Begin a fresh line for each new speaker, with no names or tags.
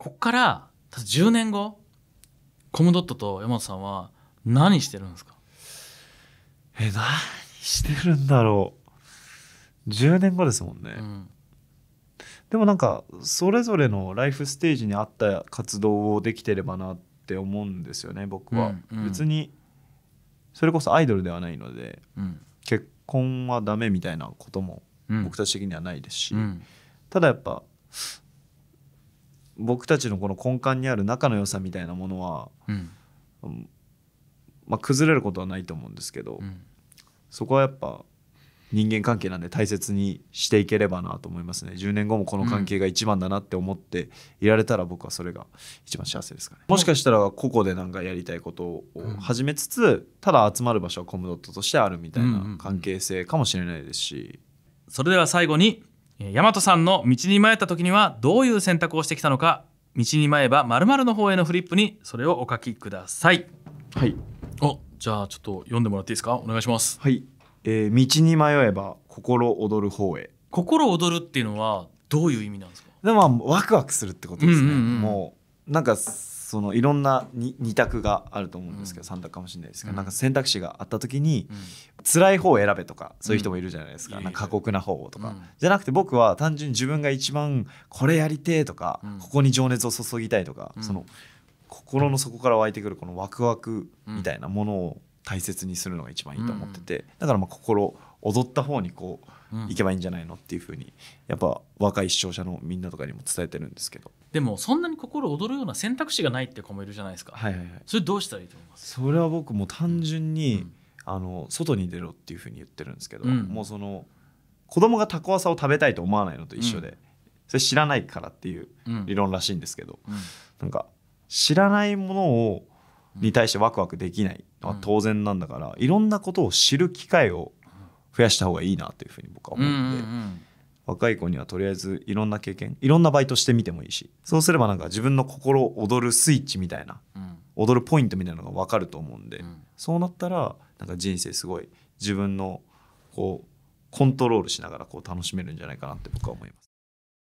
こっから10年後コムドットと山本さんは何してるんですかえ何してるんだろ
う10年後ですもんね、うん、でもなんかそれぞれのライフステージに合った活動をできてればなって思うんですよね僕は、うんうん、別にそれこそアイドルではないので、うん、結婚はダメみたいなことも僕たち的にはないですし、うん、ただやっぱ僕たちのこの根幹にある仲の良さみたいなものは、うん、まあ、崩れることはないと思うんですけど、うん、そこはやっぱ人間関係なんで大切にしていければなと思いますね10年後もこの関係が一番だなって思っていられたら僕はそれが一番幸せですかね、もしかしたら個々で何かやりたいことを始めつつ、ただ集まる場所はコムドットとしてあるみたいな関係性かもしれないですし、
それでは最後に大和さんの道に迷った時にはどういう選択をしてきたのか道に迷えば〇〇の方へのフリップにそれをお書きくださいはいおじゃあちょっと読んでもらっていいですかお願いしますはい、えー、道に迷えば心躍る方へ心躍るっていうのはどういう意味なんですかでもワクワクするってことですね、
うんうんうん、もうなんかそのいろんな2択があると思うんですけど、3択かもしれないですけど、なんか選択肢があった時に、辛い方を選べとかそういう人もいるじゃないですかなんか過酷な方とか、じゃなくて僕は単純に自分が一番これやりてえとか、ここに情熱を注ぎたいとか、その心の底から湧いてくるこのワクワクみたいなものを大切にするのが一番いいと思ってて、だからまあ心踊った方にこう行けばいいんじゃないのっていうふうにやっぱ若い視聴者のみんなとかにも伝えてるんですけど。
でもそんなに心躍るような選択肢がないって子もいるじゃないですか、はいはいはい、それどうしたらいいと思い
ますそれは僕も単純に、うん、あの外に出ろっていうふうに言ってるんですけど、うん、もうその子供がタコワサを食べたいと思わないのと一緒で、うん、それ知らないからっていう理論らしいんですけど、うん、なんか知らないものをに対してワクワクできないのは当然なんだから、いろんなことを知る機会を増やした方がいいなというふうに僕は思って。うんうんうん若い子にはとりあえずいろんな経験いろんなバイトしてみてもいいしそうすればなんか自分の心躍るスイッチみたいな、うん、踊るポイントみたいなのが分かると思うんで、うん、そうなったらなんか人生すごい自分のこうコントロールしながらこう楽しめるんじゃないかなって僕は思います。